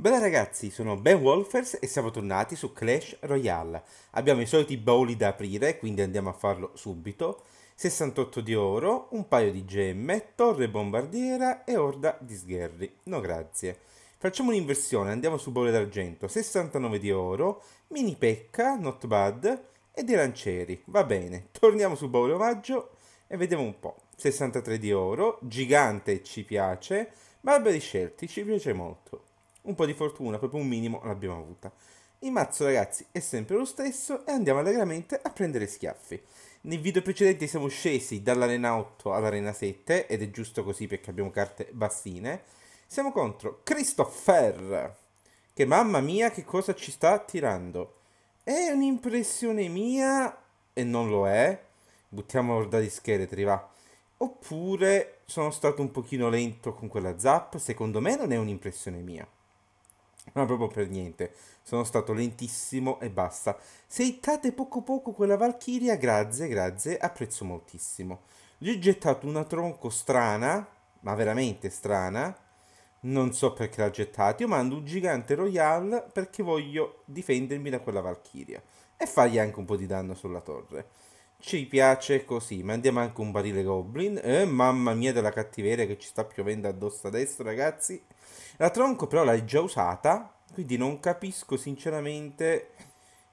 Bella ragazzi, sono Ben Wolfers e siamo tornati su Clash Royale. Abbiamo i soliti bauli da aprire, quindi andiamo a farlo subito. 68 di oro, un paio di gemme, torre bombardiera e orda di sgherri. No grazie. Facciamo un'inversione, andiamo su baule d'argento. 69 di oro, mini pecca, not bad, e dei lancieri. Va bene, torniamo su baule omaggio e vediamo un po'. 63 di oro, gigante ci piace, barberi scelti ci piace molto un po' di fortuna, proprio un minimo, l'abbiamo avuta. Il mazzo, ragazzi, è sempre lo stesso e andiamo allegramente a prendere schiaffi. Nel video precedente siamo scesi dall'arena 8 all'arena 7, ed è giusto così perché abbiamo carte bassine. Siamo contro Christopher, che mamma mia che cosa ci sta tirando. È un'impressione mia, e non lo è, buttiamo l'orda di scheletri, va. Oppure sono stato un pochino lento con quella zap, secondo me non è un'impressione mia ma proprio per niente. Sono stato lentissimo e basta. Se hittate poco poco quella Valchiria, grazie, grazie, apprezzo moltissimo. Gli ho gettato una tronco strana, ma veramente strana. Non so perché l'ha gettato. Io mando un gigante Royal perché voglio difendermi da quella Valchiria. e fargli anche un po' di danno sulla torre ci piace così. Mandiamo anche un barile Goblin. Eh, mamma mia della cattiveria che ci sta piovendo addosso adesso, ragazzi. La tronco però l'hai già usata, quindi non capisco sinceramente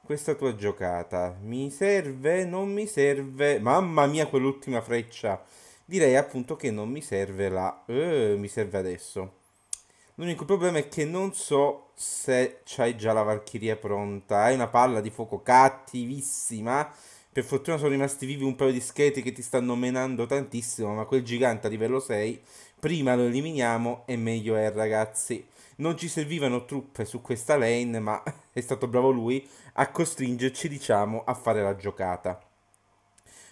questa tua giocata. Mi serve? Non mi serve? Mamma mia quell'ultima freccia. Direi appunto che non mi serve la... Eh, mi serve adesso. L'unico problema è che non so se c'hai già la Valchiria pronta. Hai una palla di fuoco cattivissima per fortuna sono rimasti vivi un paio di scheletri che ti stanno menando tantissimo, ma quel gigante a livello 6, prima lo eliminiamo e meglio è ragazzi. Non ci servivano truppe su questa lane, ma è stato bravo lui a costringerci, diciamo, a fare la giocata.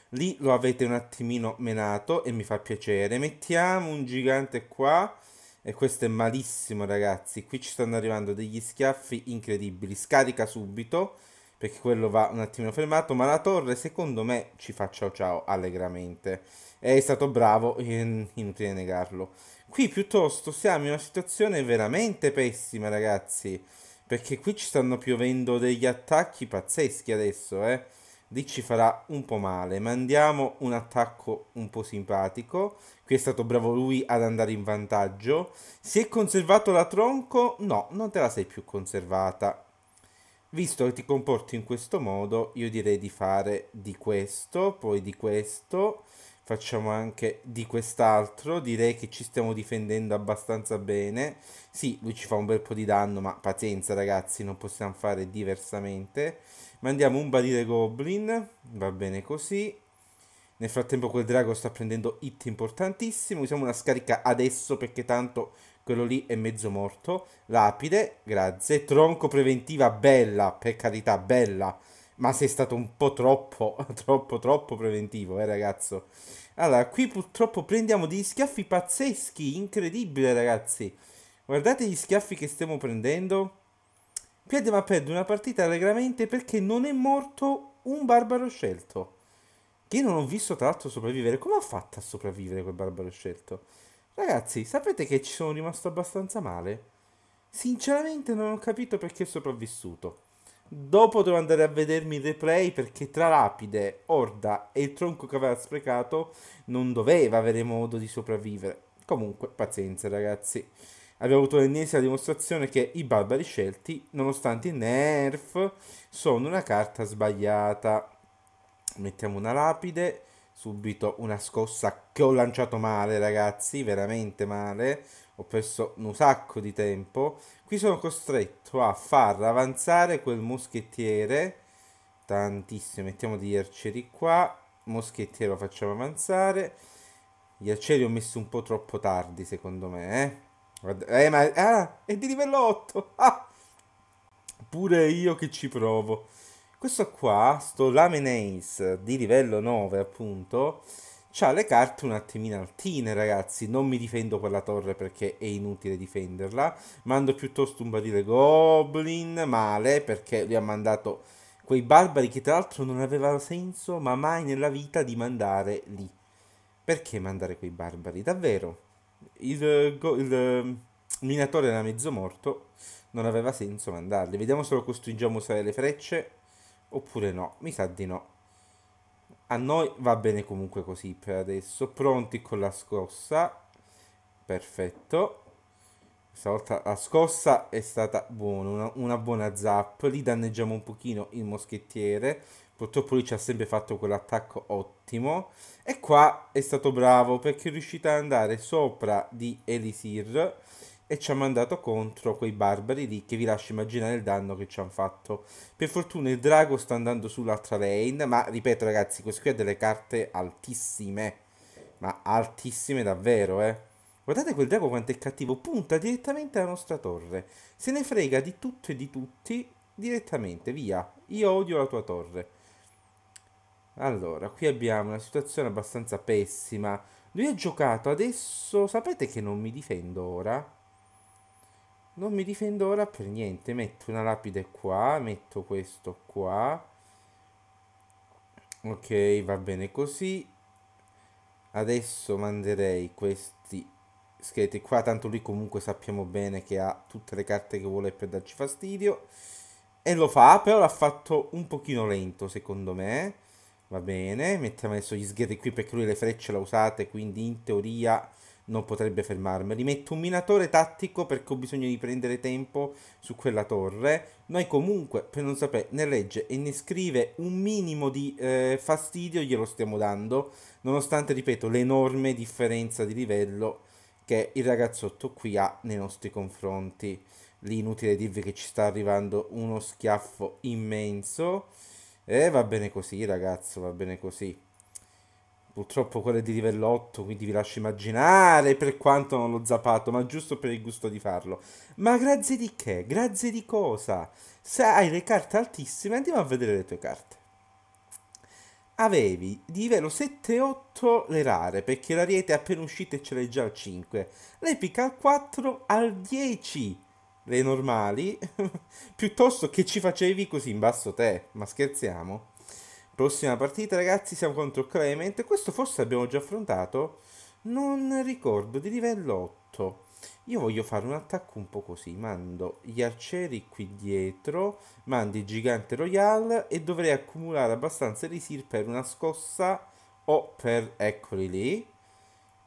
Lì lo avete un attimino menato e mi fa piacere. Mettiamo un gigante qua. E questo è malissimo, ragazzi. Qui ci stanno arrivando degli schiaffi incredibili. Scarica subito perché quello va un attimino fermato, ma la torre secondo me ci fa ciao ciao allegramente. È stato bravo, inutile negarlo. Qui piuttosto siamo in una situazione veramente pessima, ragazzi, perché qui ci stanno piovendo degli attacchi pazzeschi adesso, eh. Lì ci farà un po' male, mandiamo un attacco un po' simpatico. Qui è stato bravo lui ad andare in vantaggio. Si è conservato la tronco? No, non te la sei più conservata visto che ti comporti in questo modo, io direi di fare di questo, poi di questo, facciamo anche di quest'altro, direi che ci stiamo difendendo abbastanza bene, sì, lui ci fa un bel po' di danno, ma pazienza ragazzi, non possiamo fare diversamente, mandiamo un barile goblin, va bene così, nel frattempo quel drago sta prendendo hit importantissimo, usiamo una scarica adesso perché tanto quello lì è mezzo morto. Lapide, grazie. Tronco preventiva, bella, per carità, bella. Ma sei stato un po' troppo, troppo, troppo preventivo, eh ragazzo. Allora, qui purtroppo prendiamo degli schiaffi pazzeschi, incredibile ragazzi. Guardate gli schiaffi che stiamo prendendo. Qui andiamo a perdere una partita allegramente perché non è morto un barbaro scelto. Che io non ho visto tra l'altro sopravvivere. Come ha fatto a sopravvivere quel barbaro scelto? Ragazzi, sapete che ci sono rimasto abbastanza male? Sinceramente non ho capito perché è sopravvissuto. Dopo devo andare a vedermi il replay perché tra lapide, orda e il tronco che aveva sprecato non doveva avere modo di sopravvivere. Comunque, pazienza ragazzi. Abbiamo avuto l'ennesima dimostrazione che i barbari scelti, nonostante i nerf, sono una carta sbagliata. Mettiamo una lapide subito una scossa che ho lanciato male, ragazzi, veramente male. Ho perso un sacco di tempo. Qui sono costretto a far avanzare quel moschettiere. Tantissimo, mettiamo degli arcieri qua. Moschettiere lo facciamo avanzare. Gli arcieri ho messo un po' troppo tardi, secondo me. Eh, Guarda, eh ma ah, è di livello 8. Ah! Pure io che ci provo. Questo qua, sto Lamenace di livello 9 appunto, ha le carte un attimino altine ragazzi, non mi difendo quella torre perché è inutile difenderla, mando piuttosto un barile Goblin, male perché gli ha mandato quei barbari che tra l'altro non aveva senso ma mai nella vita di mandare lì. Perché mandare quei barbari? Davvero? Il, eh, go, il ehm, minatore era mezzo morto, non aveva senso mandarli. Vediamo se lo costringiamo a usare le frecce oppure no? Mi sa di no. A noi va bene comunque così per adesso. Pronti con la scossa. Perfetto. Questa volta la scossa è stata buona, una, una buona zap. Lì danneggiamo un pochino il moschettiere. Purtroppo lui ci ha sempre fatto quell'attacco ottimo. E qua è stato bravo perché è riuscito ad andare sopra di Elisir e ci ha mandato contro quei barbari lì che vi lascio immaginare il danno che ci hanno fatto. Per fortuna il drago sta andando sull'altra lane, ma ripeto ragazzi, questo qui ha delle carte altissime, ma altissime davvero, eh. Guardate quel drago quanto è cattivo, punta direttamente alla nostra torre, se ne frega di tutto e di tutti direttamente, via, io odio la tua torre. Allora, qui abbiamo una situazione abbastanza pessima. Lui ha giocato adesso, sapete che non mi difendo ora? non mi difendo ora per niente. Metto una lapide qua, metto questo qua. Ok, va bene così. Adesso manderei questi scheletri qua, tanto lui comunque sappiamo bene che ha tutte le carte che vuole per darci fastidio. E lo fa, però l'ha fatto un pochino lento secondo me. Va bene, mettiamo adesso gli sgherri qui perché lui le frecce le ha usate, quindi in teoria non potrebbe fermarmeli. Metto un minatore tattico perché ho bisogno di prendere tempo su quella torre. Noi comunque, per non sapere ne legge e ne scrive, un minimo di eh, fastidio glielo stiamo dando, nonostante, ripeto, l'enorme differenza di livello che il ragazzotto qui ha nei nostri confronti. Lì inutile dirvi che ci sta arrivando uno schiaffo immenso. E eh, va bene così, ragazzo, va bene così. Purtroppo quello è di livello 8, quindi vi lascio immaginare per quanto non l'ho zappato, ma giusto per il gusto di farlo. Ma grazie di che? Grazie di cosa? Se hai le carte altissime, andiamo a vedere le tue carte. Avevi di livello 7-8 le rare, perché la l'ariete è appena uscita e ce l'hai già al 5. L'epica al 4 al 10 le normali, piuttosto che ci facevi così in basso te, ma scherziamo? Prossima partita, ragazzi, siamo contro Clement. Questo forse abbiamo già affrontato. Non ricordo, di livello 8. Io voglio fare un attacco un po' così. Mando gli arcieri qui dietro, mando il gigante royal e dovrei accumulare abbastanza elisir per una scossa o per... eccoli lì.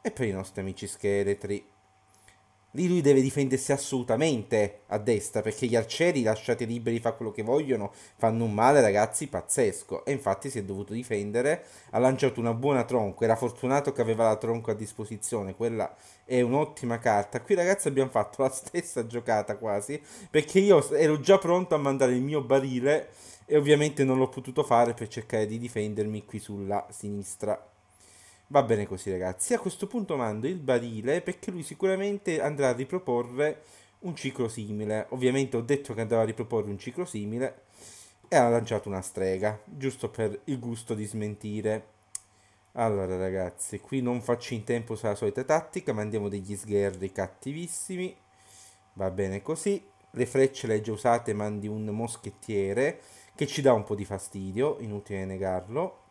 E per i nostri amici scheletri lì lui deve difendersi assolutamente a destra perché gli arcieri lasciati liberi fa quello che vogliono fanno un male ragazzi pazzesco e infatti si è dovuto difendere ha lanciato una buona tronco era fortunato che aveva la tronco a disposizione quella è un'ottima carta qui ragazzi abbiamo fatto la stessa giocata quasi perché io ero già pronto a mandare il mio barile e ovviamente non l'ho potuto fare per cercare di difendermi qui sulla sinistra Va bene così ragazzi, a questo punto mando il barile perché lui sicuramente andrà a riproporre un ciclo simile. Ovviamente ho detto che andava a riproporre un ciclo simile e ha lanciato una strega, giusto per il gusto di smentire. Allora ragazzi, qui non faccio in tempo sulla solita tattica, mandiamo degli sgherri cattivissimi. Va bene così. Le frecce le già usate, mandi un moschettiere che ci dà un po' di fastidio, inutile negarlo.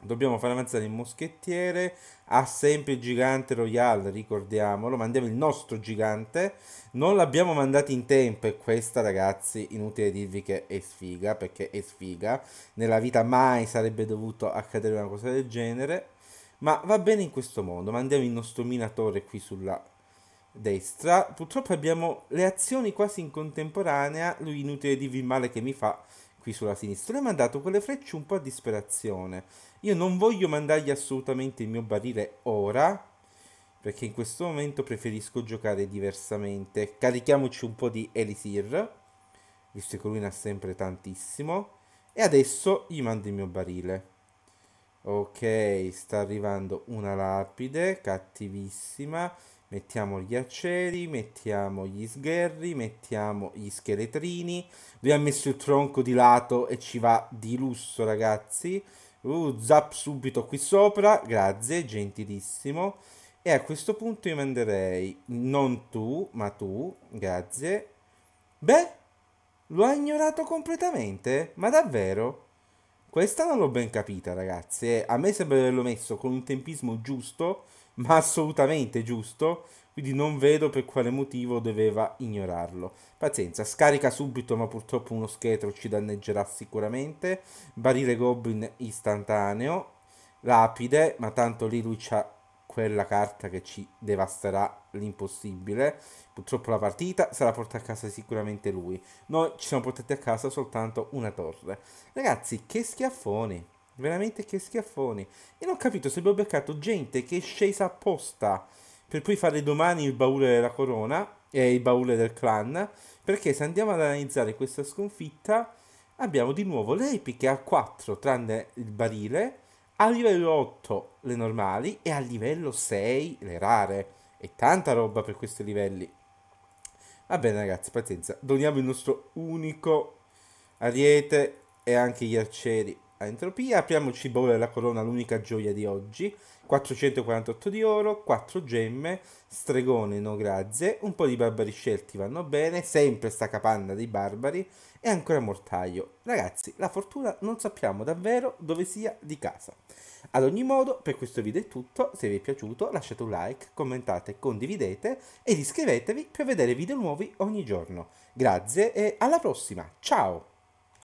Dobbiamo far avanzare il moschettiere, ha sempre il gigante Royal, ricordiamolo, mandiamo il nostro gigante, non l'abbiamo mandato in tempo e questa ragazzi, inutile dirvi che è sfiga, perché è sfiga, nella vita mai sarebbe dovuto accadere una cosa del genere, ma va bene in questo modo, mandiamo il nostro minatore qui sulla destra, purtroppo abbiamo le azioni quasi in contemporanea, lui inutile dirvi il male che mi fa, qui sulla sinistra. Lui ha mandato quelle frecce un po' a disperazione. Io non voglio mandargli assolutamente il mio barile ora, perché in questo momento preferisco giocare diversamente. Carichiamoci un po' di Elisir, visto che lui ne ha sempre tantissimo. E adesso gli mando il mio barile. Ok, sta arrivando una lapide cattivissima mettiamo gli aceri, mettiamo gli sgherri, mettiamo gli scheletrini. Lui ha messo il tronco di lato e ci va di lusso, ragazzi. Uh, zap subito qui sopra, grazie, gentilissimo. E a questo punto io manderei, non tu, ma tu, grazie. Beh, lo ha ignorato completamente, ma davvero? Questa non l'ho ben capita, ragazzi. Eh. A me sembra di averlo messo con un tempismo giusto, ma assolutamente giusto. Quindi non vedo per quale motivo doveva ignorarlo. Pazienza, scarica subito, ma purtroppo uno scheletro ci danneggerà sicuramente. Barile Goblin istantaneo. Rapide, ma tanto lì lui c'ha quella carta che ci devasterà l'impossibile. Purtroppo la partita sarà portata a casa sicuramente lui. Noi ci siamo portati a casa soltanto una torre. Ragazzi, che schiaffoni. Veramente che schiaffoni. E non ho capito se abbiamo beccato gente che è scesa apposta per poi fare domani il baule della corona e il baule del clan. Perché se andiamo ad analizzare questa sconfitta abbiamo di nuovo l'Epic che ha 4 tranne il barile a livello 8 le normali e a livello 6 le rare. E tanta roba per questi livelli. Va bene ragazzi, pazienza. Doniamo il nostro unico ariete e anche gli arcieri a entropia. Apriamoci Bowl della Corona, l'unica gioia di oggi. 448 di oro, 4 gemme, stregone no grazie, un po' di barbari scelti vanno bene, sempre sta capanna dei barbari e ancora mortaio. Ragazzi, la fortuna non sappiamo davvero dove sia di casa. Ad ogni modo, per questo video è tutto, se vi è piaciuto lasciate un like, commentate, condividete ed iscrivetevi per vedere video nuovi ogni giorno. Grazie e alla prossima, ciao!